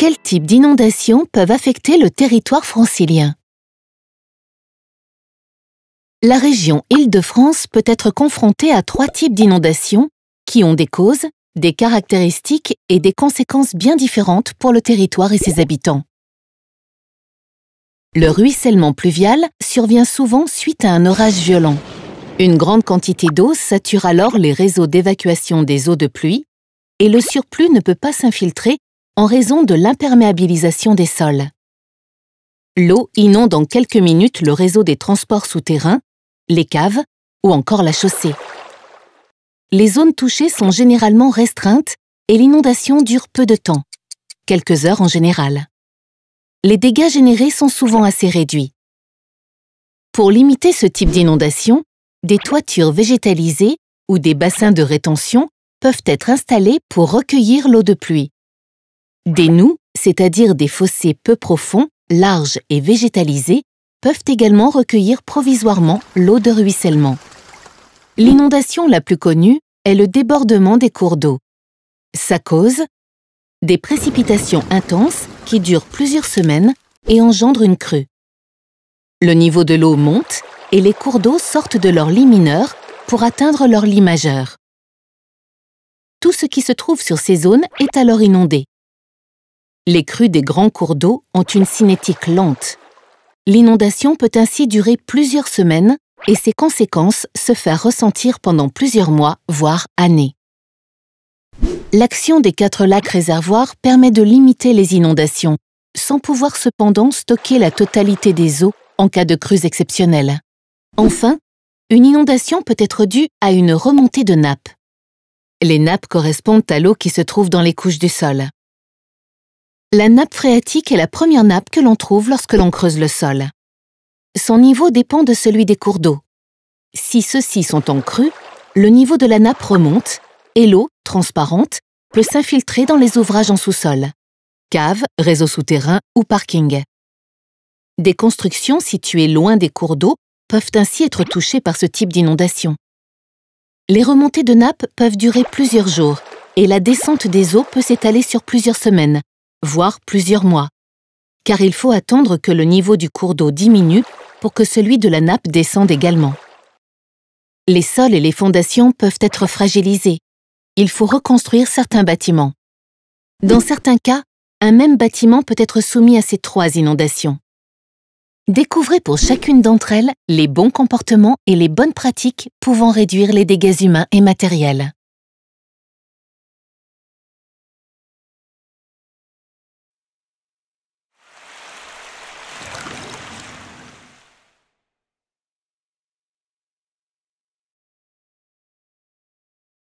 Quels types d'inondations peuvent affecter le territoire francilien La région Île-de-France peut être confrontée à trois types d'inondations qui ont des causes, des caractéristiques et des conséquences bien différentes pour le territoire et ses habitants. Le ruissellement pluvial survient souvent suite à un orage violent. Une grande quantité d'eau sature alors les réseaux d'évacuation des eaux de pluie et le surplus ne peut pas s'infiltrer en raison de l'imperméabilisation des sols. L'eau inonde en quelques minutes le réseau des transports souterrains, les caves ou encore la chaussée. Les zones touchées sont généralement restreintes et l'inondation dure peu de temps, quelques heures en général. Les dégâts générés sont souvent assez réduits. Pour limiter ce type d'inondation, des toitures végétalisées ou des bassins de rétention peuvent être installés pour recueillir l'eau de pluie. Des noues, c'est-à-dire des fossés peu profonds, larges et végétalisés, peuvent également recueillir provisoirement l'eau de ruissellement. L'inondation la plus connue est le débordement des cours d'eau. Sa cause Des précipitations intenses qui durent plusieurs semaines et engendrent une crue. Le niveau de l'eau monte et les cours d'eau sortent de leur lit mineur pour atteindre leur lit majeur. Tout ce qui se trouve sur ces zones est alors inondé. Les crues des grands cours d'eau ont une cinétique lente. L'inondation peut ainsi durer plusieurs semaines et ses conséquences se faire ressentir pendant plusieurs mois, voire années. L'action des quatre lacs réservoirs permet de limiter les inondations, sans pouvoir cependant stocker la totalité des eaux en cas de crues exceptionnelles. Enfin, une inondation peut être due à une remontée de nappes. Les nappes correspondent à l'eau qui se trouve dans les couches du sol. La nappe phréatique est la première nappe que l'on trouve lorsque l'on creuse le sol. Son niveau dépend de celui des cours d'eau. Si ceux-ci sont en crue, le niveau de la nappe remonte et l'eau, transparente, peut s'infiltrer dans les ouvrages en sous-sol, caves, réseaux souterrains ou parkings. Des constructions situées loin des cours d'eau peuvent ainsi être touchées par ce type d'inondation. Les remontées de nappes peuvent durer plusieurs jours et la descente des eaux peut s'étaler sur plusieurs semaines, voire plusieurs mois, car il faut attendre que le niveau du cours d'eau diminue pour que celui de la nappe descende également. Les sols et les fondations peuvent être fragilisés. Il faut reconstruire certains bâtiments. Dans certains cas, un même bâtiment peut être soumis à ces trois inondations. Découvrez pour chacune d'entre elles les bons comportements et les bonnes pratiques pouvant réduire les dégâts humains et matériels.